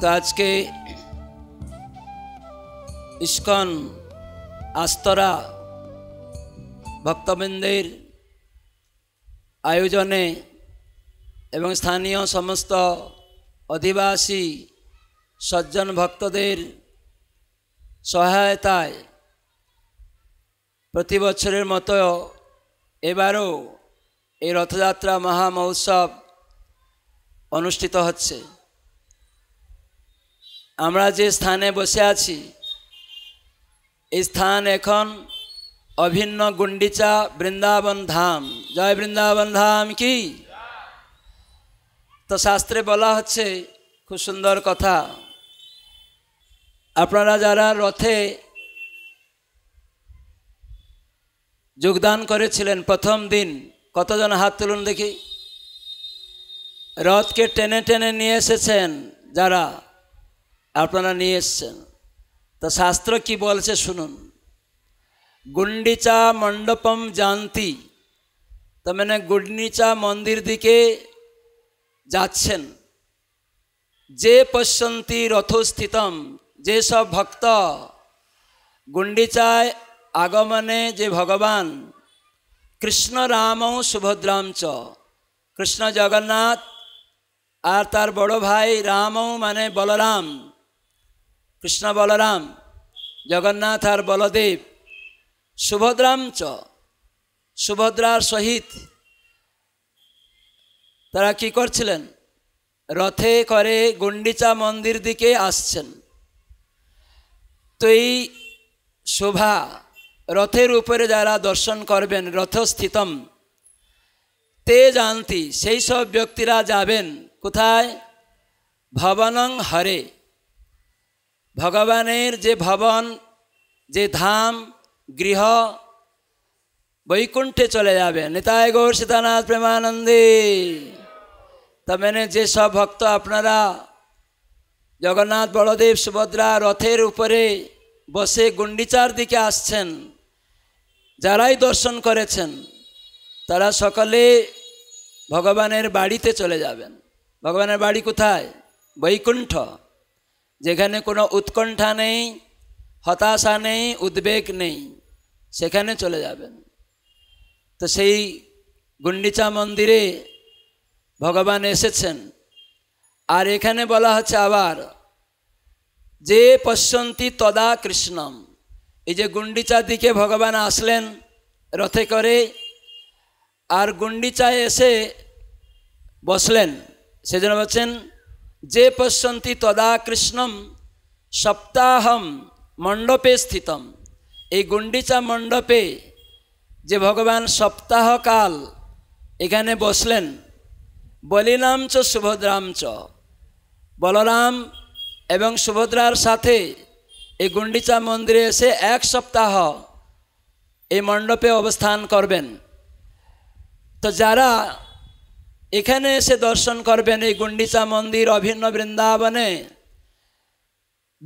তো আজকে ইস্কন আস্তরা ভক্তবৃন্দের আয়োজনে এবং স্থানীয় সমস্ত অধিবাসী সজ্জন ভক্তদের সহায়তায় প্রতি বছরের মতো এবারও এই রথযাত্রা মহামহোৎসব অনুষ্ঠিত হচ্ছে আমরা যে স্থানে বসে আছি এই স্থান এখন অভিন্ন গুন্ডিচা বৃন্দাবন ধাম জয় বৃন্দাবন ধাম কি তো শাস্ত্রে বলা হচ্ছে খুব সুন্দর কথা আপনারা যারা রথে যোগদান করেছিলেন প্রথম দিন কতজন হাত তুলুন দেখি রথকে টেনে টেনে নিয়ে এসেছেন যারা আপনারা নিয়ে এসছেন তা শাস্ত্র কি বলছে শুনুন গুন্ডিচা মণ্ডপম জানতি তা মানে গুন্ডিচা মন্দির দিকে যাচ্ছেন যে পশ্যন্তি রথস্থিতম যেসব ভক্ত গুন্ডিচায় আগমনে যে ভগবান কৃষ্ণ রাম সুভদ্রাম চ কৃষ্ণ জগন্নাথ আর তার বড় ভাই রাম মানে বলরাম কৃষ্ণ বলরাম জগন্নাথ আর বলদেব সুভদ্রাম চ সুভদ্রার সহিত তারা কি করছিলেন রথে করে গুন্ডিচা মন্দির দিকে আসছেন তো এই শোভা রথের উপরে যারা দর্শন করবেন রথস্থিতম তে জানতি সেই সব ব্যক্তিরা যাবেন কোথায় ভবনং হরে ভগবানের যে ভবন যে ধাম গৃহ বৈকুণ্ঠে চলে যাবে নিতায় গৌর সীতানাথ প্রেমানন্দে তবে যে সব ভক্ত আপনারা জগন্নাথ বলদেব সুভদ্রা রথের উপরে বসে গুন্ডিচার দিকে আসছেন যারাই দর্শন করেছেন তারা সকলে ভগবানের বাড়িতে চলে যাবেন ভগবানের বাড়ি কোথায় বৈকুণ্ঠ যেখানে কোনো উৎকণ্ঠা নেই হতাশা নেই উদ্বেগ নেই সেখানে চলে যাবেন তো সেই গুন্ডিচা মন্দিরে ভগবান এসেছেন আর এখানে বলা হচ্ছে আবার যে পশ্যন্তি তদা কৃষ্ণম এই যে গুন্ডিচার দিকে ভগবান আসলেন রথে করে আর গুন্ডিচায় এসে বসলেন সেজন্য বলছেন যে পশ্যন্তি তদা কৃষ্ণম সপ্তাহম মণ্ডপে স্থিতম এই গুন্ডিচা মণ্ডপে যে ভগবান সপ্তাহকাল এখানে বসলেন বলিলাম চ সুভদ্রাম চ বলরাম এবং সুভদ্রার সাথে এই গুন্ডিচা মন্দিরে এসে এক সপ্তাহ এই মণ্ডপে অবস্থান করবেন তো যারা এখানে এসে দর্শন করবেন এই গুন্ডিচা মন্দির অভিন্ন বৃন্দাবনে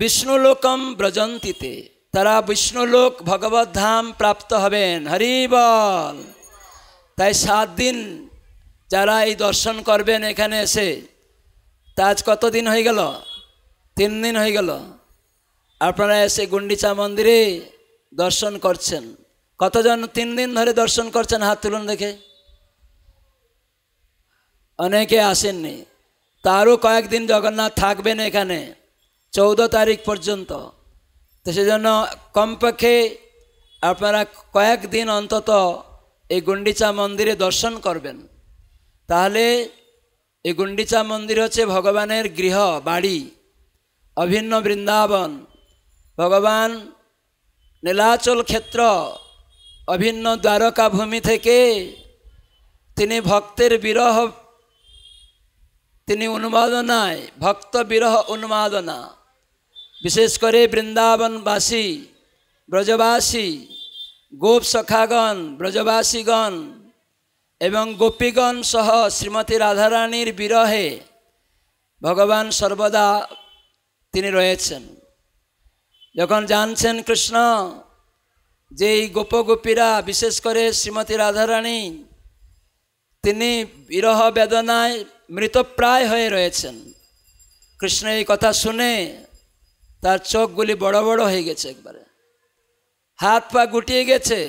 বিষ্ণুলোকম ব্রজন্তিতে তারা বিষ্ণুলোক ভগবত ধাম প্রাপ্ত হবেন হরিবল তাই সাত দিন যারা এই দর্শন করবেন এখানে এসে তা আজ কতদিন হয়ে গেল তিন দিন হয়ে গেল আপনারা এসে গুন্ডিচা মন্দিরে দর্শন করছেন কতজন তিন দিন ধরে দর্শন করছেন হাত তুলুন দেখে অনেকে আসেননি তারও কয়েকদিন জগন্নাথ থাকবেন এখানে চৌদ্দ তারিখ পর্যন্ত তো সেজন্য কমপক্ষে আপনারা কয়েকদিন অন্তত এই গুন্ডিচা মন্দিরে দর্শন করবেন তাহলে এই গুন্ডিচা মন্দির হচ্ছে ভগবানের গৃহ বাড়ি অভিন্ন বৃন্দাবন ভগবান নীলাচল ক্ষেত্র অভিন্ন দ্বারকা ভূমি থেকে তিনি ভক্তের বিরহ তিনি উন্মাদনায় ভক্ত বিরহ উন্মাদনা বিশেষ করে বৃন্দাবনবাসী ব্রজবাসী গোপ সখাগণ ব্রজবাসীগণ এবং গোপীগণ সহ শ্রীমতী রাধারানীর বিরহে ভগবান সর্বদা তিনি রয়েছেন যখন জানছেন কৃষ্ণ যে এই গোপগোপীরা বিশেষ করে শ্রীমতী রাধারানী তিনি বিরহ বেদনায় মৃতপ্রায় হয়ে রয়েছেন কৃষ্ণ এই কথা শুনে তার চোখগুলি বড় বড় হয়ে গেছে একবারে হাত পা গুটিয়ে গেছে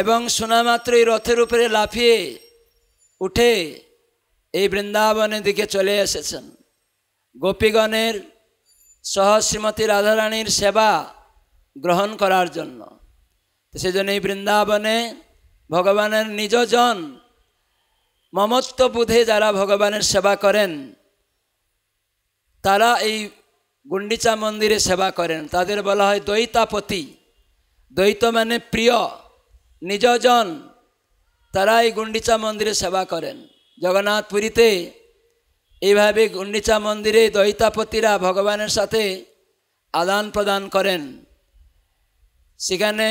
এবং সোনামাত্রই রথের উপরে লাফিয়ে উঠে এই বৃন্দাবনের দিকে চলে এসেছেন গোপীগণের সহ শ্রীমতী রাধারানীর সেবা গ্রহণ করার জন্য সেজন্য এই বৃন্দাবনে ভগবানের নিজজন জন মমত্ব বুধে যারা ভগবানের সেবা করেন তারা এই গুন্ডিচা মন্দিরে সেবা করেন তাদের বলা হয় দ্বৈতাপতি দ্বৈত মানে প্রিয় নিজজন তারা এই গুন্ডিচা মন্দিরে সেবা করেন জগন্নাথ পুরীতে এইভাবে গুন্ডিচা মন্দিরে দ্বৈতাপতিরা ভগবানের সাথে আদান প্রদান করেন সেখানে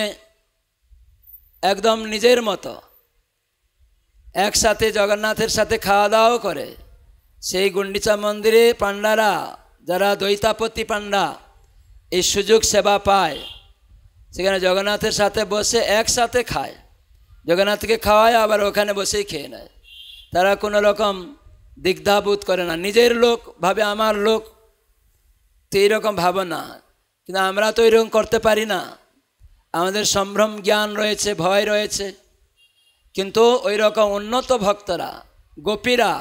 একদম নিজের মতো একসাথে জগন্নাথের সাথে খাওয়া দাওয়াও করে সেই গুন্ডিচা মন্দিরে পাণ্ডারা যারা দ্বৈতাপতি পাণ্ডা এই সুযোগ সেবা পায় সেখানে জগন্নাথের সাথে বসে একসাথে খায় জগন্নাথকে খাওয়ায় আবার ওখানে বসেই খেয়ে নেয় তারা কোনো রকম দিগ্ধাবোধ করে না নিজের লোক ভাবে আমার লোক তো এইরকম ভাবনা কিন্তু আমরা তো এরকম করতে পারি না আমাদের সম্ভ্রম জ্ঞান রয়েছে ভয় রয়েছে কিন্তু ওই রকম উন্নত ভক্তরা গোপীরা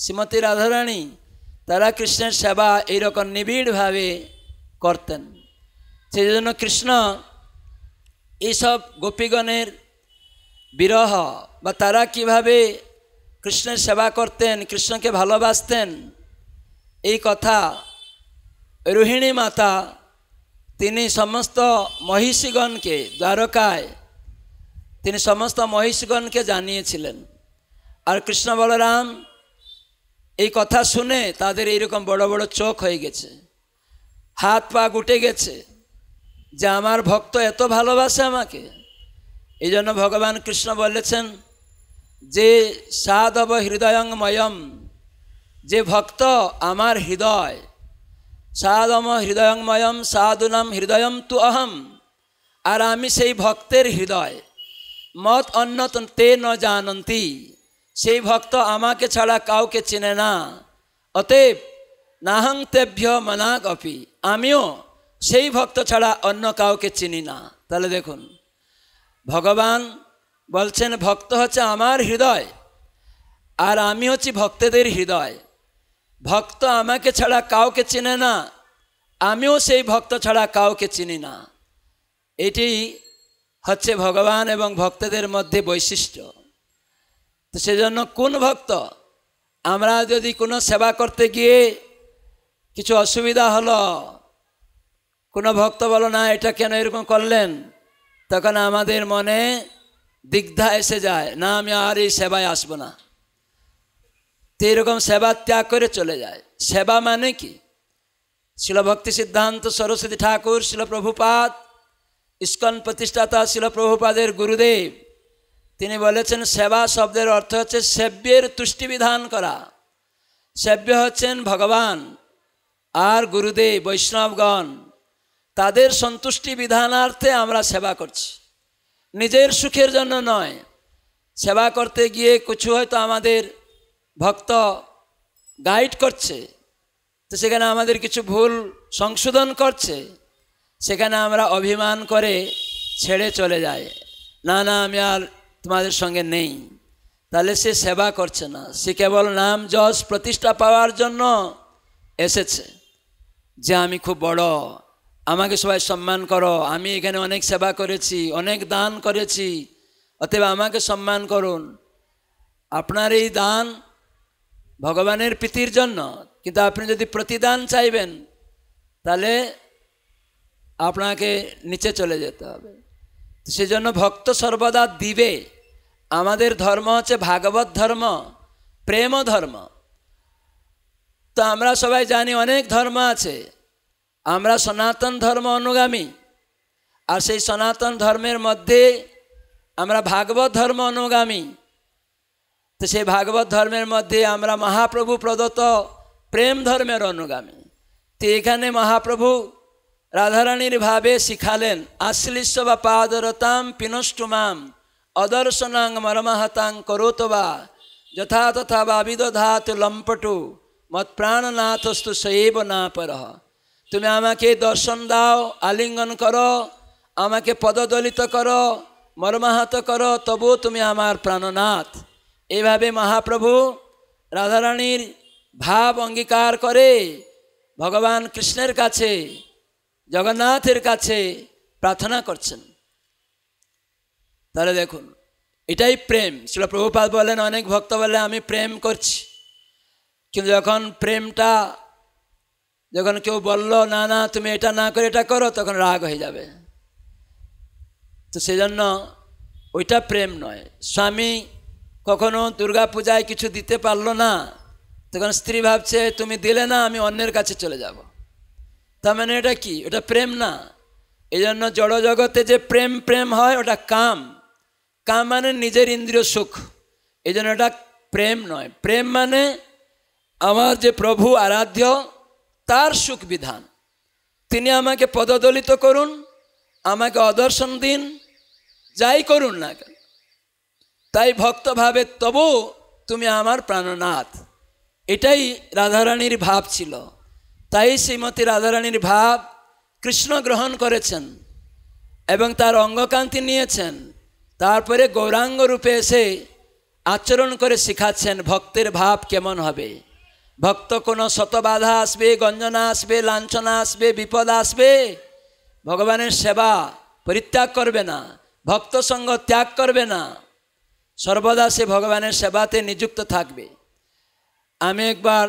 শ্রীমতী রাধারাণী তারা কৃষ্ণের সেবা এইরকম নিবিড়ভাবে করতেন সেই জন্য কৃষ্ণ এইসব গোপীগণের বিরহ বা তারা কিভাবে কৃষ্ণের সেবা করতেন কৃষ্ণকে ভালোবাসতেন এই কথা রোহিণী মাতা তিনি সমস্ত মহিষীগণকে দ্বারকায় তিনি সমস্ত মহিষগণকে জানিয়েছিলেন আর কৃষ্ণ বলরাম এই কথা শুনে তাদের এইরকম বড় বড় চোখ হয়ে গেছে হাত পা গুটে গেছে যে আমার ভক্ত এত ভালোবাসে আমাকে এই জন্য ভগবান কৃষ্ণ বলেছেন যে সাধব ময়ম যে ভক্ত আমার হৃদয় সাধম হৃদয়ংময়ম সাধুনাম হৃদয়ম তু অহম আর আমি সেই ভক্তের হৃদয় মত অন্য তে ন জানন্তি সেই ভক্ত আমাকে ছাড়া কাউকে চেনে না অতএব নাহং তেভ্য মানা কপি আমিও সেই ভক্ত ছাড়া অন্য কাউকে চিনি না তাহলে দেখুন ভগবান বলছেন ভক্ত হচ্ছে আমার হৃদয় আর আমি হচ্ছি ভক্তদের হৃদয় ভক্ত আমাকে ছাড়া কাউকে চিনে না আমিও সেই ভক্ত ছাড়া কাউকে চিনি না এটি হচ্ছে ভগবান এবং ভক্তদের মধ্যে বৈশিষ্ট্য তো সেজন্য কোন ভক্ত আমরা যদি কোনো সেবা করতে গিয়ে কিছু অসুবিধা হলো কোনো ভক্ত বলো না এটা কেন এরকম করলেন তখন আমাদের মনে দিগ্ধা এসে যায় না আমি আর এই সেবায় আসবো না তো এরকম সেবা ত্যাগ করে চলে যায় সেবা মানে কি শিলভক্তি সিদ্ধান্ত সরস্বতী ঠাকুর শিলপ্রভুপাত ইস্কন প্রতিষ্ঠাতা ছিল প্রভুপাদের গুরুদেব তিনি বলেছেন সেবা শব্দের অর্থ হচ্ছে সেব্যের তুষ্টিবিধান করা সেব্য হচ্ছেন ভগবান আর গুরুদেব বৈষ্ণবগণ তাদের সন্তুষ্টি বিধানার্থে আমরা সেবা করছি নিজের সুখের জন্য নয় সেবা করতে গিয়ে কিছু হয়তো আমাদের ভক্ত গাইড করছে তো সেখানে আমাদের কিছু ভুল সংশোধন করছে সেখানে আমরা অভিমান করে ছেড়ে চলে যাই না না আমি আর তোমাদের সঙ্গে নেই তাহলে সে সেবা করছে না সে কেবল নাম যশ প্রতিষ্ঠা পাওয়ার জন্য এসেছে যে আমি খুব বড় আমাকে সবাই সম্মান করো আমি এখানে অনেক সেবা করেছি অনেক দান করেছি অতএব আমাকে সম্মান করুন আপনার এই দান ভগবানের প্রীতির জন্য কিন্তু আপনি যদি প্রতিদান চাইবেন তাহলে আপনাকে নিচে চলে যেতে হবে সেজন্য ভক্ত সর্বদা দিবে আমাদের ধর্ম হচ্ছে ভাগবত ধর্ম প্রেম ধর্ম তো আমরা সবাই জানি অনেক ধর্ম আছে আমরা সনাতন ধর্ম অনুগামী আর সেই সনাতন ধর্মের মধ্যে আমরা ভাগবত ধর্ম অনুগামী তো সেই ভাগবত ধর্মের মধ্যে আমরা মহাপ্রভু প্রদত্ত প্রেম ধর্মের অনুগামী তো এখানে মহাপ্রভু রাধারানীর ভাবে শিখালেন আশ্লিষ্য বা পাদরতাম পিনষ্টুমাম অদর্শনাং মরমাহতাং করোতবা বা যথা তথা বা বিদধাত লম্পটু মত প্রাণনাথস্তু সৈব না পর তুমি আমাকে দর্শন দাও আলিঙ্গন করো আমাকে পদদলিত করো মর্মাহত করো তবু তুমি আমার প্রাণনাথ এভাবে মহাপ্রভু রাধারানীর ভাব অঙ্গীকার করে ভগবান কৃষ্ণের কাছে জগন্নাথের কাছে প্রার্থনা করছেন তাহলে দেখুন এটাই প্রেম শিল প্রভুপাত বলেন অনেক ভক্ত বলে আমি প্রেম করছি কিন্তু যখন প্রেমটা যখন কেউ বলল না না তুমি এটা না করে এটা করো তখন রাগ হয়ে যাবে তো সেজন্য ওইটা প্রেম নয় স্বামী কখনো দুর্গা পূজায় কিছু দিতে পারলো না তখন স্ত্রী ভাবছে তুমি দিলে না আমি অন্যের কাছে চলে যাব তার মানে এটা কি ওটা প্রেম না এই জন্য জড়জগতে যে প্রেম প্রেম হয় ওটা কাম কাম মানে নিজের ইন্দ্রিয় সুখ এই জন্য এটা প্রেম নয় প্রেম মানে আমার যে প্রভু আরাধ্য তার সুখ বিধান তিনি আমাকে পদদলিত করুন আমাকে অদর্শন দিন যাই করুন না কেন তাই ভক্ত ভাবে তবু তুমি আমার প্রাণনাথ এটাই রাধারানীর ভাব ছিল তাই শ্রীমতী রাধারানীর ভাব কৃষ্ণ গ্রহণ করেছেন এবং তার অঙ্গকান্তি নিয়েছেন তারপরে গৌরাঙ্গ রূপে এসে আচরণ করে শিখাচ্ছেন ভক্তের ভাব কেমন হবে ভক্ত কোনো শতবাধা আসবে গঞ্জনা আসবে লাঞ্ছনা আসবে বিপদ আসবে ভগবানের সেবা পরিত্যাগ করবে না ভক্ত সঙ্গ ত্যাগ করবে না সর্বদা সে ভগবানের সেবাতে নিযুক্ত থাকবে আমি একবার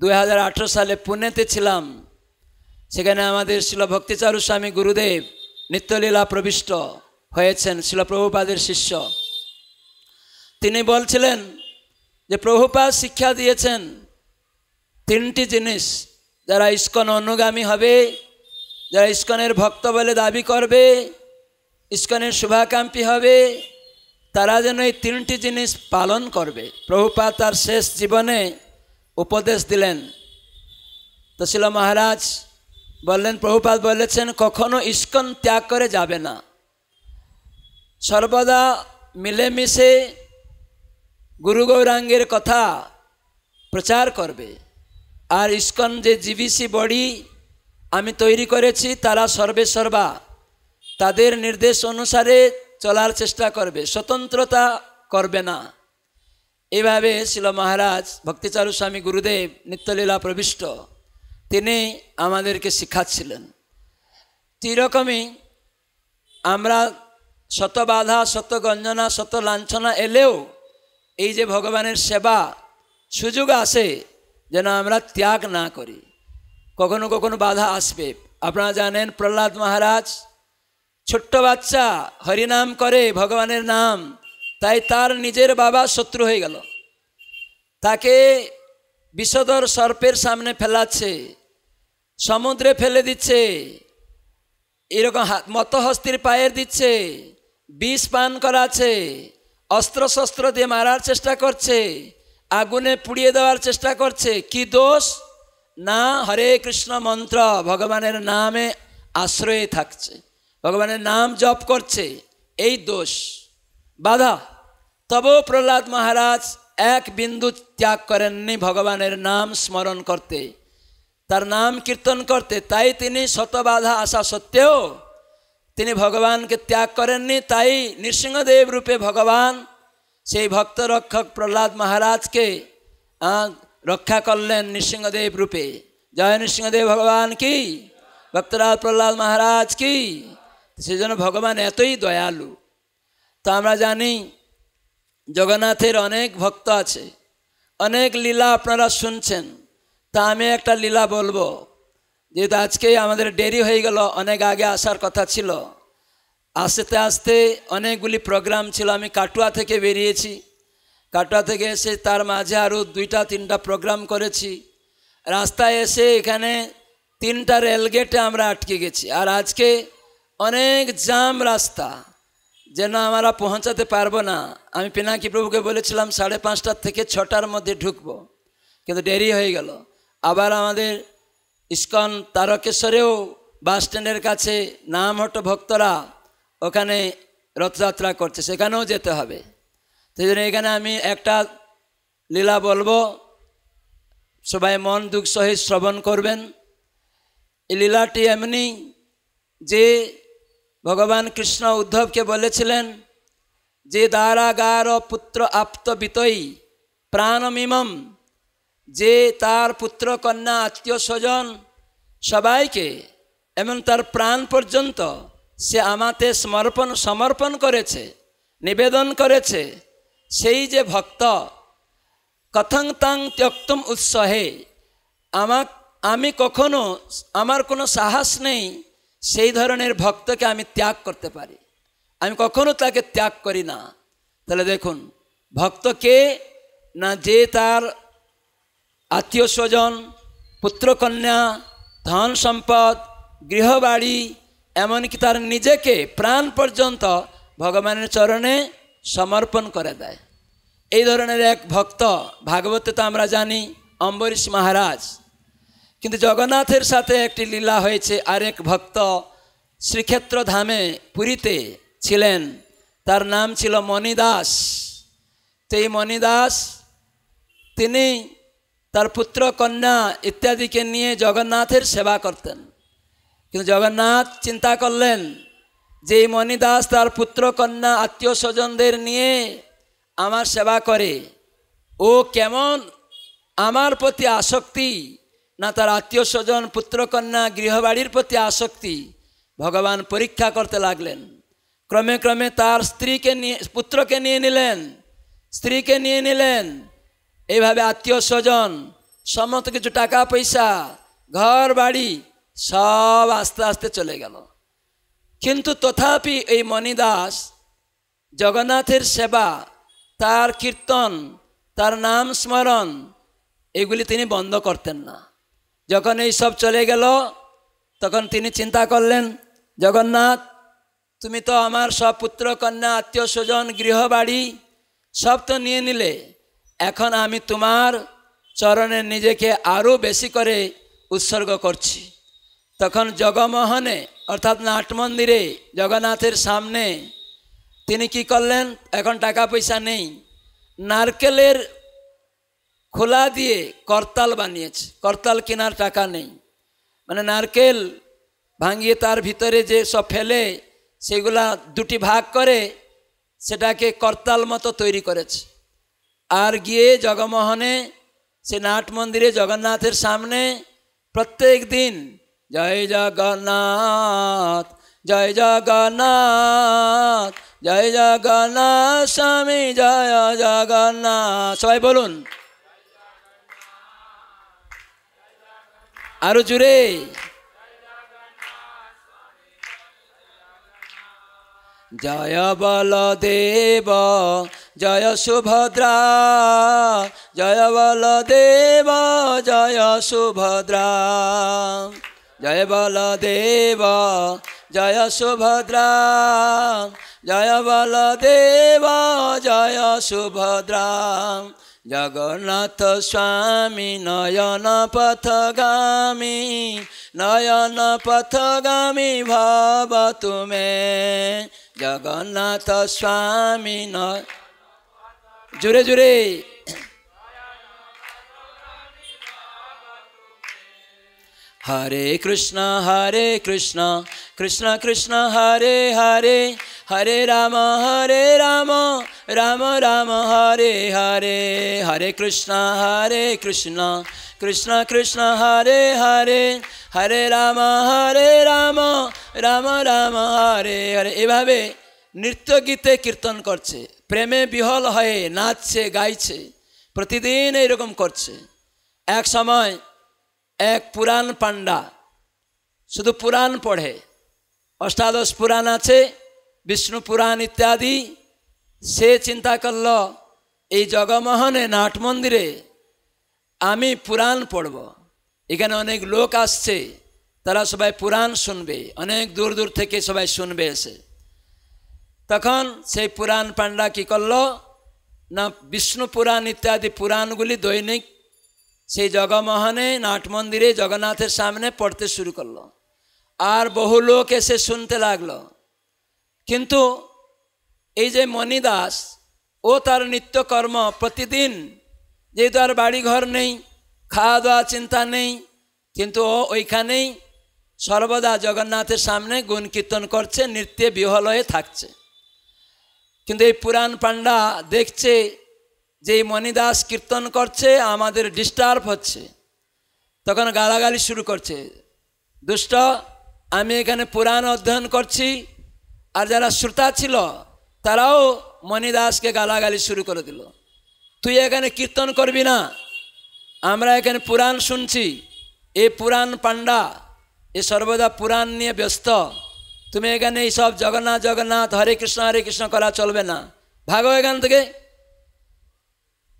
দুই সালে পুনেতে ছিলাম সেখানে আমাদের শিল ভক্তিচারু স্বামী গুরুদেব নিত্যলীলা প্রবিষ্ট হয়েছেন শিলপ্রভুপাদের শিষ্য তিনি বলছিলেন যে প্রভুপাদ শিক্ষা দিয়েছেন তিনটি জিনিস যারা ইস্কন অনুগামী হবে যারা ইস্কনের ভক্ত বলে দাবি করবে ইস্কনের শুভাকাঙ্ক্ষী হবে তারা যেন এই তিনটি জিনিস পালন করবে প্রভুপাদ তার শেষ জীবনে উপদেশ দিলেন তো শিল মহারাজ বললেন প্রভুপাত বলেছেন কখনো ইস্কন ত্যাগ করে যাবে না সর্বদা মিলেমিশে গুরু গৌরাঙ্গের কথা প্রচার করবে আর ইস্কন যে জিবিসি বডি আমি তৈরি করেছি তারা সর্বে সর্বা তাদের নির্দেশ অনুসারে চলার চেষ্টা করবে স্বতন্ত্রতা করবে না এভাবে ছিল মহারাজ ভক্তিচারু স্বামী গুরুদেব নিত্যলীলা প্রবিষ্ট তিনি আমাদেরকে শিখাচ্ছিলেন তিরকমই আমরা শত বাধা শত গঞ্জনা শত লাঞ্ছনা এলেও এই যে ভগবানের সেবা সুযোগ আসে যেন আমরা ত্যাগ না করি কখনো কখনো বাধা আসবে আপনারা জানেন প্রহ্লাদ মহারাজ ছোট্ট বাচ্চা হরিনাম করে ভগবানের নাম তাই তার নিজের বাবা শত্রু হয়ে গেল তাকে বিষধর সর্পের সামনে ফেলাচ্ছে সমুদ্রে ফেলে দিচ্ছে এরকম মতহস্তির পায়ের দিচ্ছে বিষ পান করাছে অস্ত্রশস্ত্র দিয়ে মারার চেষ্টা করছে আগুনে পুড়িয়ে দেওয়ার চেষ্টা করছে কি দোষ না হরে কৃষ্ণ মন্ত্র ভগবানের নামে আশ্রয়ে থাকছে ভগবানের নাম জপ করছে এই দোষ বাধা তব প্রহ্লাদ মহারাজ এক বিন্দু ত্যাগ করেননি ভগবানের নাম স্মরণ করতে তার নাম কীর্তন করতে তাই তিনি শত বাধা আসা সত্ত্বেও তিনি ভগবানকে ত্যাগ করেননি তাই নৃসিংহদেব রূপে ভগবান সেই ভক্ত রক্ষক প্রহ্লাদ মহারাজকে রক্ষা করলেন নৃসিংহদেব রূপে জয় নৃসিংহদেব ভগবান কি ভক্তরাজ প্রহ্লাদ মহারাজ কি সেজন্য ভগবান এতই দয়ালু তো আমরা জানি জগন্নাথের অনেক ভক্ত আছে অনেক লীলা আপনারা শুনছেন তা আমি একটা লীলা বলবো যেহেতু আজকে আমাদের দেরি হয়ে গেল অনেক আগে আসার কথা ছিল আসতে আসতে অনেকগুলি প্রোগ্রাম ছিল আমি কাটুয়া থেকে বেরিয়েছি কাটুয়া থেকে এসে তার মাঝে আরও দুইটা তিনটা প্রোগ্রাম করেছি রাস্তায় এসে এখানে তিনটা রেলগেটে আমরা আটকে গেছি আর আজকে অনেক জাম রাস্তা যেন আমরা পৌঁছাতে পারবো না আমি পিনাকি প্রভুকে বলেছিলাম সাড়ে পাঁচটার থেকে ছটার মধ্যে ঢুকবো কিন্তু দেরি হয়ে গেল আবার আমাদের ইস্কন তারকেশ্বরেও বাস স্ট্যান্ডের কাছে হট ভক্তরা ওখানে রথযাত্রা করছে সেখানেও যেতে হবে সেই জন্য এখানে আমি একটা লীলা বলবো সবাই মন দুঃখ সহিত শ্রবণ করবেন এই লীলাটি এমনি যে ভগবান কৃষ্ণ উদ্ধবকে বলেছিলেন যে দারাগার পুত্র আপ্তবিতই প্রাণমিমম যে তার পুত্র কন্যা আত্মীয় স্বজন সবাইকে এবং তার প্রাণ পর্যন্ত সে আমাতে সমর্পণ সমর্পণ করেছে নিবেদন করেছে সেই যে ভক্ত কথং তাং ত্যক্তম উৎসহে আমাক আমি কখনো আমার কোনো সাহস নেই সেই ধরনের ভক্তকে আমি ত্যাগ করতে পারি আমি কখনো তাকে ত্যাগ করি না তাহলে দেখুন ভক্তকে না যে তার আত্মীয় স্বজন পুত্রকন্যা ধন সম্পদ গৃহবাড়ি এমনকি তার নিজেকে প্রাণ পর্যন্ত ভগবানের চরণে সমর্পণ করে দেয় এই ধরনের এক ভক্ত ভাগবত তো আমরা জানি অম্বরীশ মহারাজ কিন্তু জগন্নাথের সাথে একটি লীলা হয়েছে আরেক ভক্ত শ্রীক্ষেত্র ধামে পুরীতে ছিলেন তার নাম ছিল মণিদাস সেই মণিদাস তিনি তার পুত্র কন্যা ইত্যাদিকে নিয়ে জগন্নাথের সেবা করতেন কিন্তু জগন্নাথ চিন্তা করলেন যে এই মণিদাস তার পুত্র কন্যা আত্মীয় স্বজনদের নিয়ে আমার সেবা করে ও কেমন আমার প্রতি আসক্তি না তার আত্মীয় স্বজন পুত্রকন্যা গৃহবাড়ির প্রতি আসক্তি ভগবান পরীক্ষা করতে লাগলেন ক্রমে ক্রমে তার স্ত্রীকে নিয়ে পুত্রকে নিয়ে নিলেন স্ত্রীকে নিয়ে নিলেন এইভাবে আত্মীয় স্বজন সমস্ত কিছু টাকা পয়সা ঘর বাড়ি সব আস্তে আস্তে চলে গেল কিন্তু তথাপি এই মণিদাস জগন্নাথের সেবা তার কীর্তন তার নাম স্মরণ এগুলি তিনি বন্ধ করতেন না যখন এই সব চলে গেল তখন তিনি চিন্তা করলেন জগন্নাথ তুমি তো আমার সব পুত্র কন্যা আত্মীয় স্বজন গৃহবাড়ি সব তো নিয়ে নিলে এখন আমি তোমার চরণে নিজেকে আরও বেশি করে উৎসর্গ করছি তখন জগমোহনে অর্থাৎ নাট মন্দিরে জগন্নাথের সামনে তিনি কি করলেন এখন টাকা পয়সা নেই নারকেলের খোলা দিয়ে করতাল বানিয়েছে করতাল কেনার টাকা নেই মানে নারকেল ভাঙিয়ে তার ভিতরে যে সব ফেলে সেগুলা দুটি ভাগ করে সেটাকে করতাল মতো তৈরি করেছে আর গিয়ে জগমোহনে সে নাট মন্দিরে জগন্নাথের সামনে প্রত্যেক দিন জয় জগন্নাথ জয় জগন্নাথ জয় জগন্নাথ স্বামী জয় জগন্নাথ সবাই বলুন আরো জুড়ে জয় বল দেব জয় সুভদ্রা জয় বল দেব জয় সুভদ্রা জয় বল দেব জয় সুভদ্রা জয় বল দেব জয় Subhadra Jagannatha Swami Nayana Pathagami Nayana Pathagami Bhavatu Me Jagannatha Swami Nayana Jure Jure হরে কৃষ্ণ হরে কৃষ্ণ কৃষ্ণ কৃষ্ণ হরে হরে হরে রাম হরে রাম রাম রাম হরে হরে হরে কৃষ্ণ হরে কৃষ্ণ কৃষ্ণ কৃষ্ণ হরে হরে হরে রাম হরে রাম রাম রাম হরে হরে এভাবে নৃত্য গীতে কীর্তন করছে প্রেমে বিহল হয়ে নাচছে গাইছে প্রতিদিন এরকম করছে এক সময় এক পুরাণ পাণ্ডা শুধু পুরাণ পড়ে অষ্টাদশ পুরাণ আছে বিষ্ণু পুরাণ ইত্যাদি সে চিন্তা করল এই জগমোহনে নাট মন্দিরে আমি পুরাণ পড়ব এখানে অনেক লোক আসছে তারা সবাই পুরাণ শুনবে অনেক দূর দূর থেকে সবাই শুনবে এসে তখন সেই পুরাণ পাণ্ডা কী করল না বিষ্ণু পুরাণ ইত্যাদি পুরাণগুলি দৈনিক সেই জগমোহনে নাট মন্দিরে জগন্নাথের সামনে পড়তে শুরু করলো আর বহু লোক এসে শুনতে লাগলো কিন্তু এই যে মণি দাস ও তার নিত্যকর্ম প্রতিদিন যেহেতু আর বাড়িঘর নেই খাওয়া দাওয়া চিন্তা নেই কিন্তু ও ওইখানেই সর্বদা জগন্নাথের সামনে গুণ কীর্তন করছে নৃত্যে বিহলয়ে থাকছে কিন্তু এই পুরাণ পাণ্ডা দেখছে যে মণিদাস কীর্তন করছে আমাদের ডিস্টার্ব হচ্ছে তখন গালাগালি শুরু করছে দুষ্ট আমি এখানে পুরাণ অধ্যয়ন করছি আর যারা শ্রোতা ছিল তারাও মণিদাসকে গালাগালি শুরু করে দিল তুই এখানে কীর্তন করবি না আমরা এখানে পুরাণ শুনছি এ পুরাণ পাণ্ডা এ সর্বদা পুরাণ নিয়ে ব্যস্ত তুমি এখানে এইসব জগন্নাথ জগন্নাথ হরে কৃষ্ণ হরে কৃষ্ণ করা চলবে না ভাগো এখান থেকে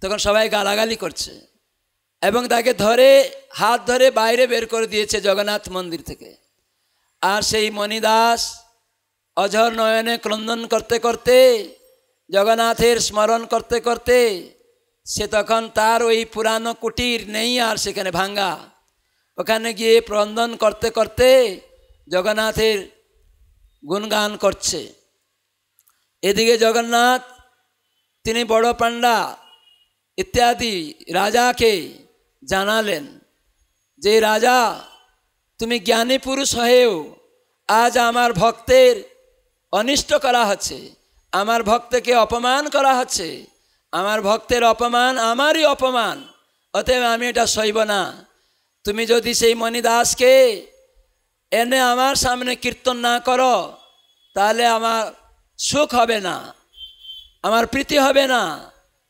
তখন সবাই গালাগালি করছে এবং তাকে ধরে হাত ধরে বাইরে বের করে দিয়েছে জগন্নাথ মন্দির থেকে আর সেই মণিদাস অঝর নয়নে ক্রন্দন করতে করতে জগন্নাথের স্মরণ করতে করতে সে তখন তার ওই পুরানো কুটির নেই আর সেখানে ভাঙ্গা ওখানে গিয়ে ক্রন্দন করতে করতে জগন্নাথের গুণগান করছে এদিকে জগন্নাথ তিনি বড় পাণ্ডা ইত্যাদি রাজাকে জানালেন যে রাজা তুমি জ্ঞানী পুরুষ হয়েও আজ আমার ভক্তের অনিষ্ট করা হচ্ছে আমার ভক্তকে অপমান করা হচ্ছে আমার ভক্তের অপমান আমারই অপমান অতএব আমি এটা সইব না তুমি যদি সেই মণিদাসকে এনে আমার সামনে কীর্তন না করো তাহলে আমার সুখ হবে না আমার প্রীতি হবে না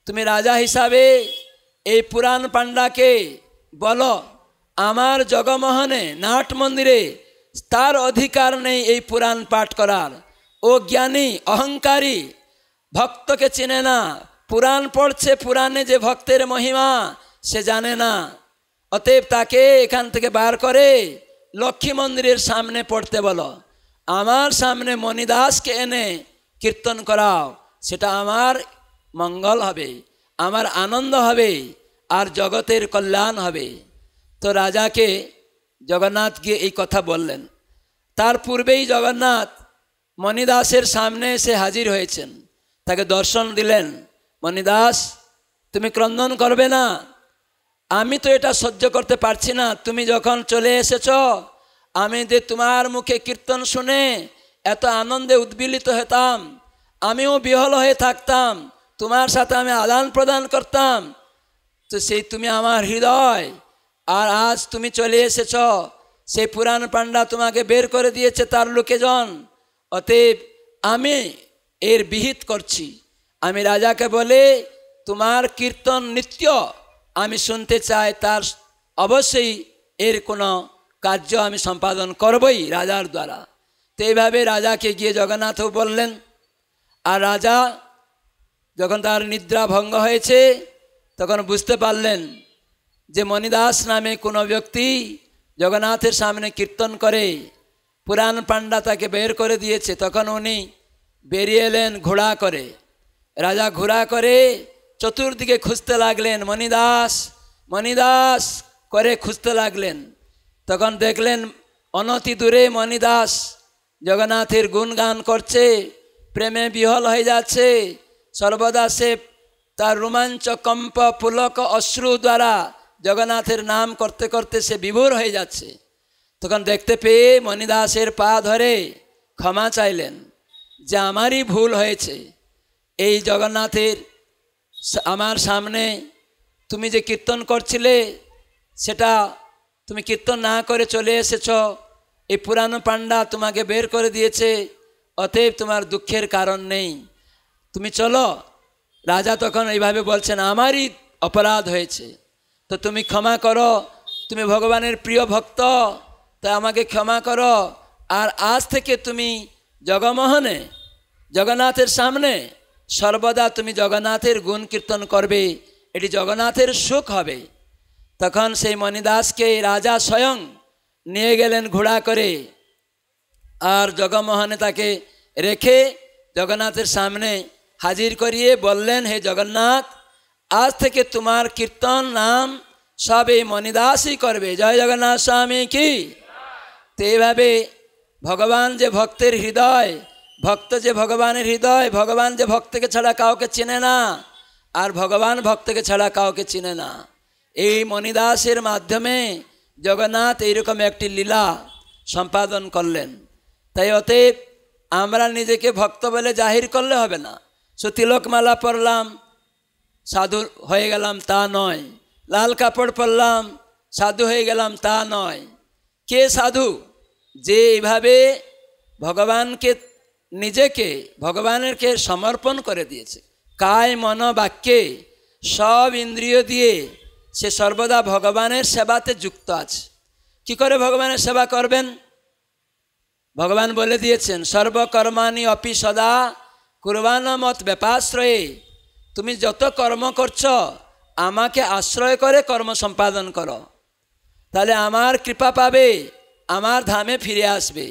তুমি রাজা হিসাবে এই পুরাণ পাণ্ডাকে বলো আমার জগমোহনে নাট মন্দিরে তার অধিকার নেই এই পুরাণ পাঠ করার ও জ্ঞানী অহংকারী ভক্তকে চিনে না পুরাণ পড়ছে পুরাণে যে ভক্তের মহিমা সে জানে না অতএব তাকে এখান থেকে বার করে লক্ষ্মী মন্দিরের সামনে পড়তে বলো আমার সামনে মণিদাসকে এনে কীর্তন করাও সেটা আমার মঙ্গল হবে আমার আনন্দ হবে আর জগতের কল্যাণ হবে তো রাজাকে জগন্নাথ গিয়ে এই কথা বললেন তার পূর্বেই জগন্নাথ মণিদাসের সামনে এসে হাজির হয়েছেন তাকে দর্শন দিলেন মণিদাস তুমি ক্রন্দন করবে না আমি তো এটা সহ্য করতে পারছি না তুমি যখন চলে এসেছ আমি যে তোমার মুখে কীর্তন শুনে এত আনন্দে উদ্বিলিত হতাম আমিও বিহল হয়ে থাকতাম তোমার সাথে আমি আদান প্রদান করতাম তো সেই তুমি আমার হৃদয় আর আজ তুমি চলে এসেছ সেই পুরাণ পাণ্ডা তোমাকে বের করে দিয়েছে তার লোকেজন অতএব আমি এর বিহিত করছি আমি রাজাকে বলে তোমার কীর্তন নিত্য আমি শুনতে চাই তার অবশ্যই এর কোনো কার্য আমি সম্পাদন করবই রাজার দ্বারা তো এইভাবে রাজাকে গিয়ে জগন্নাথও বললেন আর রাজা যখন তার নিদ্রা ভঙ্গ হয়েছে তখন বুঝতে পারলেন যে মণিদাস নামে কোনো ব্যক্তি জগন্নাথের সামনে কীর্তন করে পুরাণ পাণ্ডা তাকে বের করে দিয়েছে তখন উনি বেরিয়ে এলেন ঘোড়া করে রাজা ঘোড়া করে চতুর্দিকে খুঁজতে লাগলেন মণিদাস মণিদাস করে খুঁজতে লাগলেন তখন দেখলেন অনতি দূরে মণিদাস জগন্নাথের গুণগান করছে প্রেমে বিহল হয়ে যাচ্ছে সর্বদা সে তার রোমাঞ্চকম্প পুলক অশ্রু দ্বারা জগন্নাথের নাম করতে করতে সে বিভোর হয়ে যাচ্ছে তখন দেখতে পেয়ে মণিদাসের পা ধরে ক্ষমা চাইলেন যে আমারই ভুল হয়েছে এই জগন্নাথের আমার সামনে তুমি যে কীর্তন করছিলে সেটা তুমি কীর্তন না করে চলে এসেছ এই পুরানো পাণ্ডা তোমাকে বের করে দিয়েছে অতএব তোমার দুঃখের কারণ নেই তুমি চলো রাজা তখন এইভাবে বলছেন আমারই অপরাধ হয়েছে তো তুমি ক্ষমা করো তুমি ভগবানের প্রিয় ভক্ত তা আমাকে ক্ষমা করো আর আজ থেকে তুমি জগমোহনে জগন্নাথের সামনে সর্বদা তুমি জগন্নাথের গুণ কীর্তন করবে এটি জগন্নাথের সুখ হবে তখন সেই মণিদাসকে রাজা স্বয়ং নিয়ে গেলেন ঘোড়া করে আর জগমোহনে তাকে রেখে জগন্নাথের সামনে হাজির করিয়ে বললেন হে জগন্নাথ আজ থেকে তোমার কীর্তন নাম সবে মণিদাসই করবে জয় জগন্নাথ স্বামী কি তেভাবে এইভাবে ভগবান যে ভক্তের হৃদয় ভক্ত যে ভগবানের হৃদয় ভগবান যে ভক্তকে ছাড়া কাউকে চিনে না আর ভগবান ভক্তকে ছাড়া কাউকে চিনে না এই মণিদাসের মাধ্যমে জগন্নাথ এইরকম একটি লীলা সম্পাদন করলেন তাই অতএব আমরা নিজেকে ভক্ত বলে জাহির করলে হবে না সো তিলকমালা পরলাম সাধু হয়ে গেলাম তা নয় লাল কাপড় পরলাম সাধু হয়ে গেলাম তা নয় কে সাধু যে এইভাবে ভগবানকে নিজেকে ভগবানেরকে সমর্পণ করে দিয়েছে কায় মন বাক্যে সব ইন্দ্রিয় দিয়ে সে সর্বদা ভগবানের সেবাতে যুক্ত আছে কি করে ভগবানের সেবা করবেন ভগবান বলে দিয়েছেন সর্বকর্মাণী অপি সদা কুরবান মত ব্যাপাশ্রয়ে তুমি যত কর্ম করছ আমাকে আশ্রয় করে কর্ম সম্পাদন করো তাহলে আমার কৃপা পাবে আমার ধামে ফিরে আসবে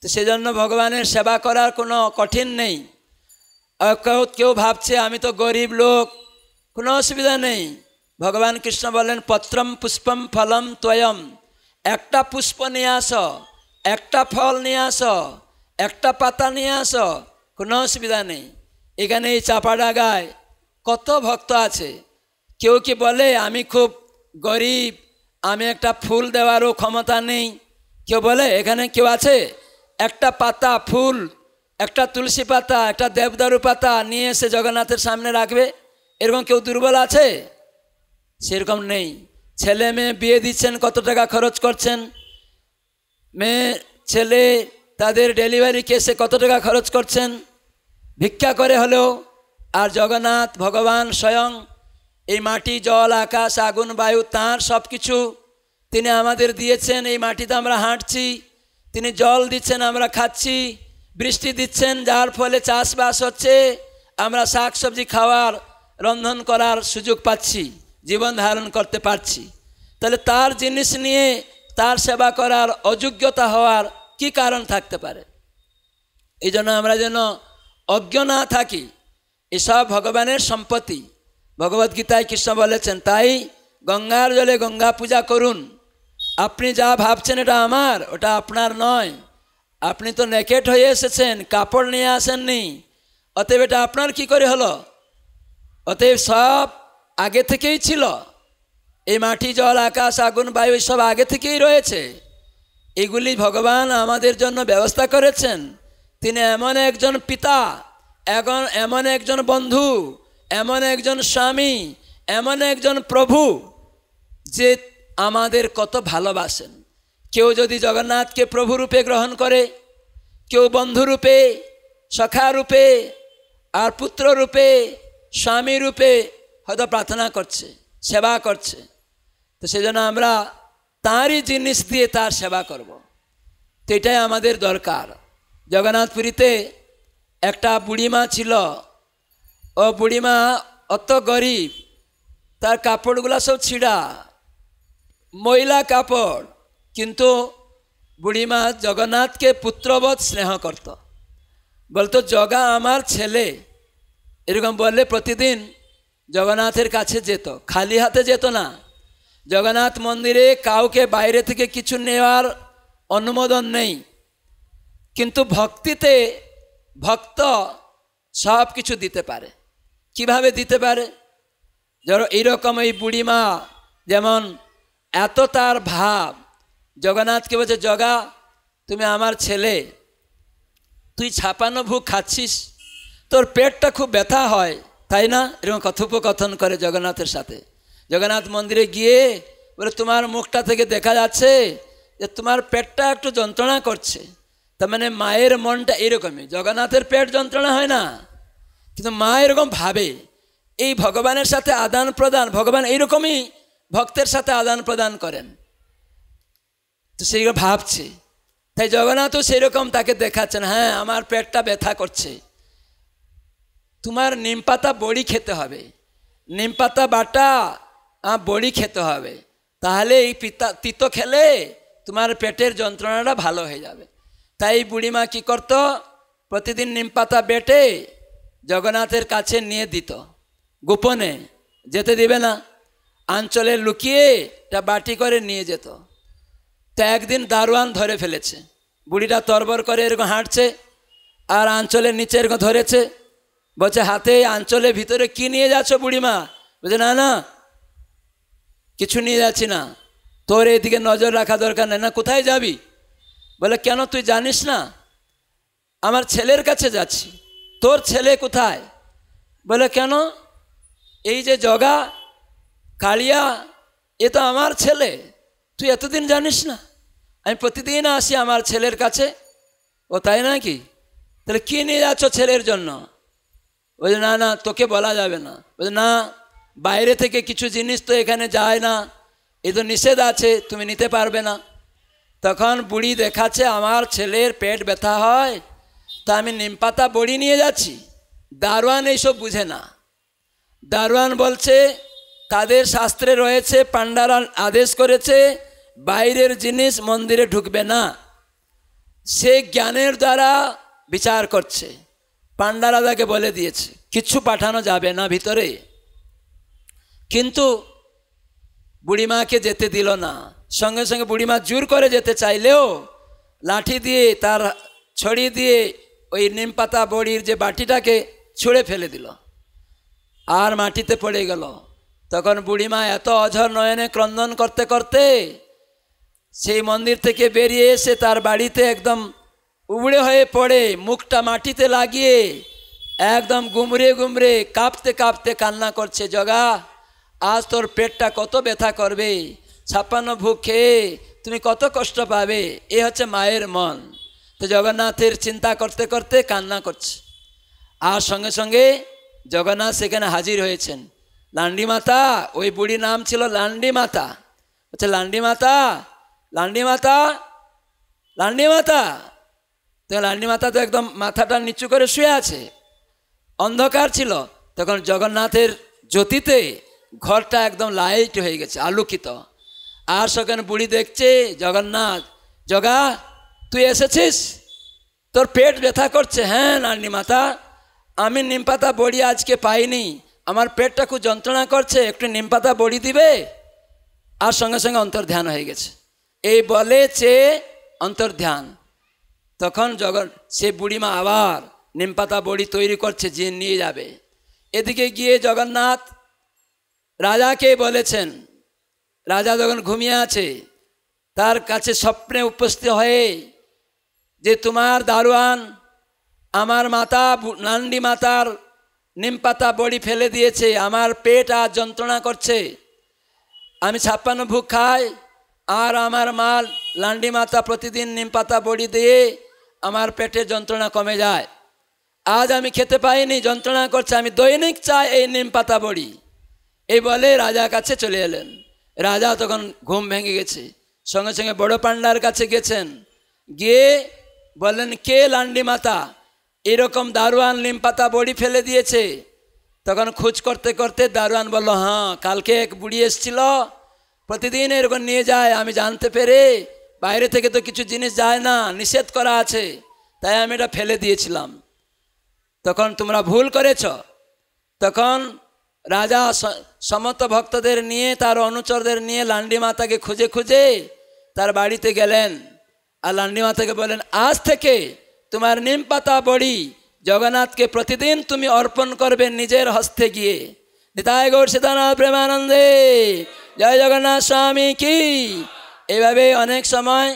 তো সেজন্য ভগবানের সেবা করার কোনো কঠিন নেই কেউ কেউ ভাবছে আমি তো গরিব লোক কোনো অসুবিধা নেই ভগবান কৃষ্ণ বলেন পত্রম পুষ্পম ফলম ত্বয়ম একটা পুষ্প নিয়ে আস একটা ফল নিয়ে আস একটা পাতা নিয়ে আস কোনো অসুবিধা নেই এখানে এই চাপাডাগায় কত ভক্ত আছে কেউ কি বলে আমি খুব গরিব আমি একটা ফুল দেওয়ারও ক্ষমতা নেই কেউ বলে এখানে কেউ আছে একটা পাতা ফুল একটা তুলসী পাতা একটা দেবদারু পাতা নিয়ে এসে জগন্নাথের সামনে রাখবে এরকম কেউ দুর্বল আছে সেরকম নেই ছেলে মেয়ে বিয়ে দিচ্ছেন কত টাকা খরচ করছেন মেয়ে ছেলে তাদের ডেলিভারি কেসে কত টাকা খরচ করছেন ভিক্ষা করে হলেও আর জগন্নাথ ভগবান স্বয়ং এই মাটি জল আকাশ আগুন বায়ু তাঁর সব কিছু তিনি আমাদের দিয়েছেন এই মাটিতে আমরা হাঁটছি তিনি জল দিচ্ছেন আমরা খাচ্ছি বৃষ্টি দিচ্ছেন যার ফলে চাষবাস হচ্ছে আমরা শাক সবজি খাওয়ার রন্ধন করার সুযোগ পাচ্ছি জীবন ধারণ করতে পারছি তাহলে তার জিনিস নিয়ে তার সেবা করার অযোগ্যতা হওয়ার কি কারণ থাকতে পারে এই জন্য আমরা যেন অজ্ঞ না থাকি এসব ভগবানের সম্পত্তি ভগবদ্গীতায় কৃষ্ণ বলেছেন তাই গঙ্গার জলে গঙ্গা পূজা করুন আপনি যা ভাবছেন এটা আমার ওটা আপনার নয় আপনি তো নেকেট হয়ে এসেছেন কাপড় নিয়ে আসেননি অতএব এটা আপনার কি করে হলো অতএব সব আগে থেকেই ছিল এই মাটি জল আকাশ আগুন বায়ু সব আগে থেকেই রয়েছে এগুলি ভগবান আমাদের জন্য ব্যবস্থা করেছেন তিনি এমন একজন পিতা এখন এমন একজন বন্ধু এমন একজন স্বামী এমন একজন প্রভু যে আমাদের কত ভালোবাসেন কেউ যদি জগন্নাথকে প্রভুরূপে গ্রহণ করে কেউ বন্ধুরূপে সখারূপে আর পুত্ররূপে স্বামীরূপে হয়তো প্রার্থনা করছে সেবা করছে তো সেজন্য আমরা তাঁরই জিনিস দিয়ে তার সেবা করব তো এটাই আমাদের দরকার জগন্নাথপুরীতে একটা বুড়িমা ছিল ও বুড়িমা অত গরিব তার কাপড়গুলো সব ছিঁড়া ময়লা কাপড় কিন্তু বুড়িমা জগন্নাথকে পুত্রবধ স্নেহ করত বলতো জগা আমার ছেলে এরকম বললে প্রতিদিন জগন্নাথের কাছে যেত খালি হাতে যেত না জগন্নাথ মন্দিরে কাউকে বাইরে থেকে কিছু নেওয়ার অনুমোদন নেই কিন্তু ভক্তিতে ভক্ত সব কিছু দিতে পারে কিভাবে দিতে পারে ধরো এইরকম এই বুড়িমা যেমন এত তার ভাব জগন্নাথকে বলছে জগা তুমি আমার ছেলে তুই ছাপানো ভুক খাচ্ছিস তোর পেটটা খুব ব্যথা হয় তাই না এরকম কথোপকথন করে জগন্নাথের সাথে জগন্নাথ মন্দিরে গিয়ে বলে তোমার মুখটা থেকে দেখা যাচ্ছে যে তোমার পেটটা একটু যন্ত্রণা করছে তার মানে মায়ের মনটা এরকমই জগন্নাথের পেট যন্ত্রণা হয় না কিন্তু মা এরকম ভাবে এই ভগবানের সাথে আদান প্রদান ভগবান এইরকমই ভক্তের সাথে আদান প্রদান করেন তো সেইগুলো ভাবছে তাই জগন্নাথও সেরকম তাকে দেখাচ্ছেন হ্যাঁ আমার পেটটা ব্যথা করছে তোমার নিমপাতা বড়ি খেতে হবে নিমপাতা বাটা বড়ি খেতে হবে তাহলে এই পিতা তিতো খেলে তোমার পেটের যন্ত্রণাটা ভালো হয়ে যাবে তাই বুড়িমা কি করত প্রতিদিন নিম পাতা বেটে জগন্নাথের কাছে নিয়ে দিত গোপনে যেতে দিবে না আঞ্চলে লুকিয়ে তা বাটি করে নিয়ে যেত তা একদিন দারোয়ান ধরে ফেলেছে বুড়িটা তরবর করে এরকম হাঁটছে আর আঞ্চলের নিচে এরকম ধরেছে বলছে হাতে আঞ্চলের ভিতরে কি নিয়ে যাচ্ছ বুড়িমা বলছে না না কিছু নিয়ে যাচ্ছি না তোর এইদিকে নজর রাখা দরকার নেই না কোথায় যাবি বলে কেন তুই জানিস না আমার ছেলের কাছে যাচ্ছি তোর ছেলে কোথায় বলে কেন এই যে জগা কালিয়া এ তো আমার ছেলে তুই এতদিন জানিস না আমি প্রতিদিন আসি আমার ছেলের কাছে ও তাই নাকি তাহলে কী নিয়ে যাচ্ছ ছেলের জন্য বলছে না না তোকে বলা যাবে না বলছে না বাইরে থেকে কিছু জিনিস তো এখানে যায় না এ তো নিষেধ আছে তুমি নিতে পারবে না তখন বুড়ি দেখাচ্ছে আমার ছেলের পেট ব্যথা হয় তা আমি নিমপাতা বড়ি নিয়ে যাচ্ছি দারোয়ান এইসব বুঝে না দারোয়ান বলছে তাদের শাস্ত্রে রয়েছে পাণ্ডারান আদেশ করেছে বাইরের জিনিস মন্দিরে ঢুকবে না সে জ্ঞানের দ্বারা বিচার করছে পাণ্ডারা তাকে বলে দিয়েছে কিছু পাঠানো যাবে না ভিতরে কিন্তু বুড়িমাকে যেতে দিল না সঙ্গে সঙ্গে বুড়িমা জোর করে যেতে চাইলেও লাঠি দিয়ে তার ছড়ি দিয়ে ওই নিম পাতা বড়ির যে বাটিটাকে ছুঁড়ে ফেলে দিল আর মাটিতে পড়ে গেল তখন বুড়িমা এত অঝর নয়নে ক্রন্দন করতে করতে সেই মন্দির থেকে বেরিয়ে এসে তার বাড়িতে একদম উবড়ে হয়ে পড়ে মুখটা মাটিতে লাগিয়ে একদম গুমরে গুমরে কাঁপতে কাঁপতে কান্না করছে জগা আজ তোর পেটটা কত ব্যথা করবে ছাপানো ভুখে তুমি কত কষ্ট পাবে এ হচ্ছে মায়ের মন তো জগন্নাথের চিন্তা করতে করতে কান্না করছে আর সঙ্গে সঙ্গে জগন্নাথ সেখানে হাজির হয়েছেন লান্ডি মাতা ওই বুড়ি নাম ছিল লান্ডি মাতা হচ্ছে লান্ডি মাতা লান্ডি মাতা লান্ডি মাতা তো লান্ডি মাতা তো একদম মাথাটা নিচু করে শুয়ে আছে অন্ধকার ছিল তখন জগন্নাথের জ্যোতিতে ঘরটা একদম লাইট হয়ে গেছে আলোকিত আর সেখানে বুড়ি দেখছে জগন্নাথ জগা তুই এসেছিস তোর পেট ব্যথা করছে হ্যাঁ নানি মাতা আমি নিমপাতা বড়ি আজকে পাইনি আমার পেটটা খুব যন্ত্রণা করছে একটু নিমপাতা বড়ি দিবে আর সঙ্গে সঙ্গে অন্তর্ধ্যান হয়ে গেছে এই বলে চেয়ে অন্তর্ধ্যান তখন জগন সে বুড়িমা আবার নিমপাতা বড়ি তৈরি করছে যে নিয়ে যাবে এদিকে গিয়ে জগন্নাথ রাজাকে বলেছেন রাজা যখন ঘুমিয়ে আছে তার কাছে স্বপ্নে উপস্থিত হয়ে যে তোমার দারোয়ান আমার মাতা নান্ডি মাতার নিমপাতা বড়ি ফেলে দিয়েছে আমার পেট আর যন্ত্রণা করছে আমি ছাপ্পান্ন ভুক খাই আর আমার মা লান্ডি মাতা প্রতিদিন নিমপাতা বড়ি দিয়ে আমার পেটের যন্ত্রণা কমে যায় আজ আমি খেতে পাইনি যন্ত্রণা করছে আমি দৈনিক চাই এই নিমপাতা বড়ি এই বলে রাজা কাছে চলে এলেন রাজা তখন ঘুম ভেঙে গেছে সঙ্গে সঙ্গে বড় পান্ডার কাছে গেছেন গিয়ে বললেন কে লান্ডি মাতা এরকম দারোয়ান লিম পাতা বড়ি ফেলে দিয়েছে তখন খোঁজ করতে করতে দারোয়ান বলল হ্যাঁ কালকে এক বুড়ি এসছিল প্রতিদিন এরকম নিয়ে যায় আমি জানতে পেরে বাইরে থেকে তো কিছু জিনিস যায় না নিষেধ করা আছে তাই আমি এটা ফেলে দিয়েছিলাম তখন তোমরা ভুল করেছ তখন রাজা সমত ভক্তদের নিয়ে তার অনুচরদের নিয়ে লান্ডি মাতাকে খুঁজে খুঁজে তার বাড়িতে গেলেন আর লান্ডি মাতাকে বলেন আজ থেকে তোমার নিম পাতা বড়ি জগন্নাথকে প্রতিদিন তুমি অর্পণ করবে নিজের হস্তে গিয়ে নিতায় গৌর সীতানা প্রেমানন্দে জয় জগন্নাথ স্বামী কি এভাবে অনেক সময়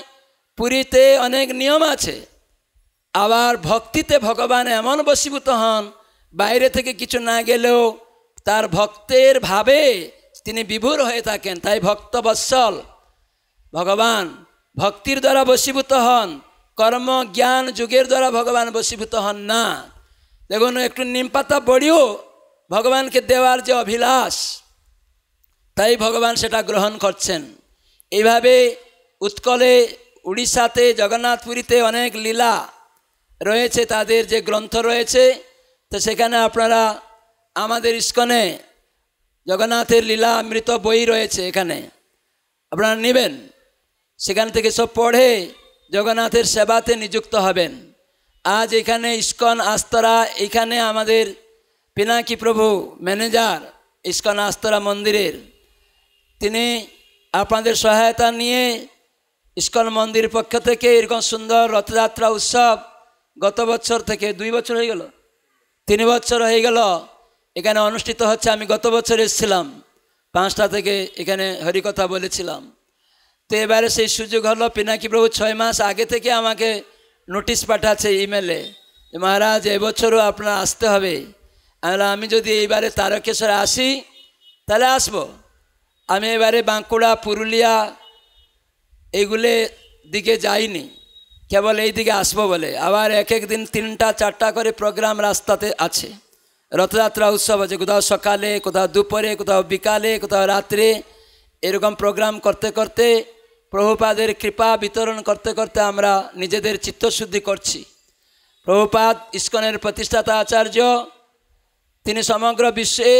পুরীতে অনেক নিয়ম আছে আবার ভক্তিতে ভগবান এমন বসীভূত হন বাইরে থেকে কিছু না গেলেও তার ভক্তের ভাবে তিনি বিভোর হয়ে থাকেন তাই ভক্ত বৎসল ভগবান ভক্তির দ্বারা বসীভূত হন কর্ম জ্ঞান যুগের দ্বারা ভগবান বশীভূত হন না দেখুন একটু নিমপাতা বড়িও ভগবানকে দেওয়ার যে অভিলাষ তাই ভগবান সেটা গ্রহণ করছেন এইভাবে উৎকলে উড়িষ্যাতে জগন্নাথপুরীতে অনেক লীলা রয়েছে তাদের যে গ্রন্থ রয়েছে তো সেখানে আপনারা আমাদের ইস্কনে জগন্নাথের লীলা মৃত বই রয়েছে এখানে আপনারা নেবেন সেখান থেকে সব পড়ে জগন্নাথের সেবাতে নিযুক্ত হবেন আজ এখানে ইস্কন আস্তরা এখানে আমাদের পিনাকি প্রভু ম্যানেজার ইস্কন আস্তরা মন্দিরের তিনি আপনাদের সহায়তা নিয়ে ইস্কন মন্দির পক্ষ থেকে এরকম সুন্দর রথযাত্রা উৎসব গত বছর থেকে দুই বছর হয়ে গেল তিন বছর হয়ে গেল এখানে অনুষ্ঠিত হচ্ছে আমি গত বছর এসেছিলাম পাঁচটা থেকে এখানে হরিকথা বলেছিলাম তো এবারে সেই সুযোগ হলো পিনাকি প্রভু ছয় মাস আগে থেকে আমাকে নোটিশ পাঠাচ্ছে ইমেলে যে মহারাজ এবছরও আপনার আসতে হবে আমি যদি এইবারে তারকেশ্বরে আসি তাহলে আসবো আমি এবারে বাঁকুড়া পুরুলিয়া এগুলে দিকে যাইনি কেবল এই দিকে আসবো বলে আবার এক এক দিন তিনটা চারটা করে প্রোগ্রাম রাস্তাতে আছে রথযাত্রা উৎসব আছে কোথাও সকালে কোথাও দুপুরে কোথাও বিকালে কোথাও রাত্রে এরকম প্রোগ্রাম করতে করতে প্রভুপাদের কৃপা বিতরণ করতে করতে আমরা নিজেদের চিত্তশুদ্ধি করছি প্রভুপাদ ইস্কনের প্রতিষ্ঠাতা আচার্য তিনি সমগ্র বিশ্বে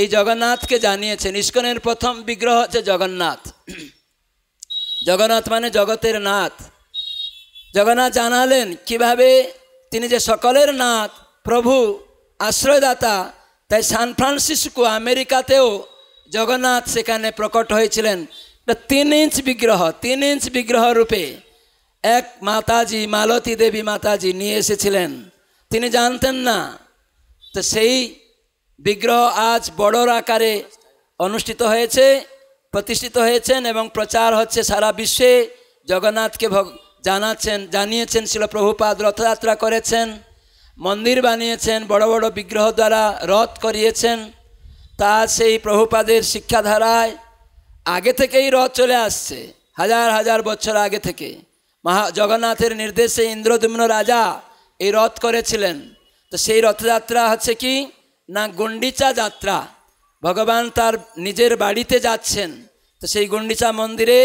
এই জগন্নাথকে জানিয়েছেন ইস্কনের প্রথম বিগ্রহ হচ্ছে জগন্নাথ জগন্নাথ মানে জগতের নাথ জগন্নাথ জানালেন কিভাবে তিনি যে সকলের নাথ প্রভু আশ্রয়দাতা তাই সান ফ্রান্সিসকো আমেরিকাতেও জগন্নাথ সেখানে প্রকট হয়েছিলেন তিন ইঞ্চ বিগ্রহ তিন ইঞ্চ বিগ্রহ রূপে এক মাতাজি মালতী দেবী মাতাজি নিয়ে এসেছিলেন তিনি জানতেন না তো সেই বিগ্রহ আজ বড়র আকারে অনুষ্ঠিত হয়েছে প্রতিষ্ঠিত হয়েছেন এবং প্রচার হচ্ছে সারা বিশ্বে জগন্নাথকে জানাচ্ছেন জানিয়েছেন শিল প্রভুপাদ রথযাত্রা করেছেন মন্দির বানিয়েছেন বড় বড় বিগ্রহ দ্বারা রথ করিয়েছেন তা সেই প্রভুপাদের শিক্ষাধারায় আগে থেকেই রথ চলে আসছে হাজার হাজার বছর আগে থেকে মহা জগন্নাথের নির্দেশে ইন্দ্রদুম্ন রাজা এই রথ করেছিলেন তো সেই রথযাত্রা হচ্ছে কি না গুন্ডিচা যাত্রা ভগবান তার নিজের বাড়িতে যাচ্ছেন তো সেই গুন্ডিচা মন্দিরে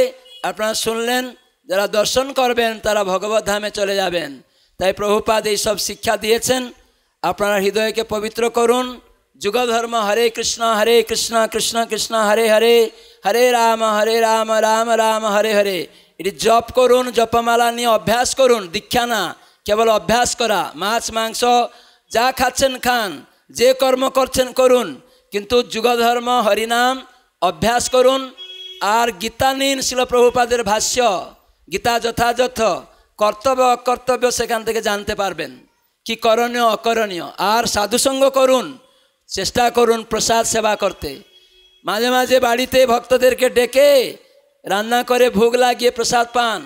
আপনারা শুনলেন যারা দর্শন করবেন তারা ভগবত ধামে চলে যাবেন তাই প্রভুপাদ সব শিক্ষা দিয়েছেন আপনারা হৃদয়কে পবিত্র করুন যুগধর্ম হরে কৃষ্ণ হরে কৃষ্ণ কৃষ্ণ কৃষ্ণ হরে হরে হরে রাম হরে রাম রাম রাম হরে হরে এটি জপ করুন জপমালা নিয়ে অভ্যাস করুন দীক্ষা না কেবল অভ্যাস করা মাছ মাংস যা খাচ্ছেন খান যে কর্ম করছেন করুন কিন্তু যুগধর্ম হরিনাম অভ্যাস করুন আর গীতা নিন শিলপ্রভুপাদের ভাষ্য গীতা যথাযথ কর্তব্য অকর্তব্য সেখান থেকে জানতে পারবেন কি করণীয় অকরণীয় আর সাধুসঙ্গ করুন চেষ্টা করুন প্রসাদ সেবা করতে মাঝে মাঝে বাড়িতে ভক্তদেরকে ডেকে রান্না করে ভোগ লাগিয়ে প্রসাদ পান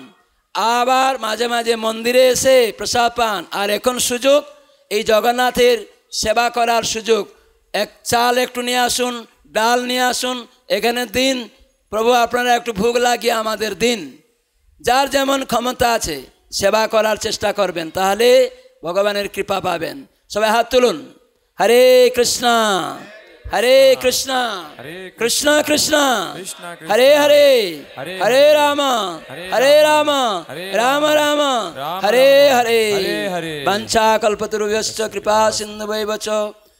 আবার মাঝে মাঝে মন্দিরে এসে প্রসাদ পান আর এখন সুযোগ এই জগন্নাথের সেবা করার সুযোগ এক চাল একটু নিয়ে আসুন ডাল নিয়ে আসুন এখানে দিন প্রভু আপনারা একটু ভোগ লাগিয়ে আমাদের দিন যার যেমন ক্ষমতা আছে সেবা করার চেষ্টা করবেন তাহলে ভগবানের কৃপা পাবেন সবাই হাত তুলুন হরে কৃষ্ণ হরে কৃষ্ণ কৃষ্ণ কৃষ্ণ হরে হরে হরে রাম হরে রাম রাম রাম হরে হরে বঞ্চা কল্পতরুভ্যশ্চ কৃপা সিন্ধু বৈবচ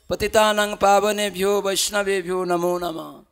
পতিতানং পাবনেভ্যো বৈষ্ণবেভ্যো নমো নমঃ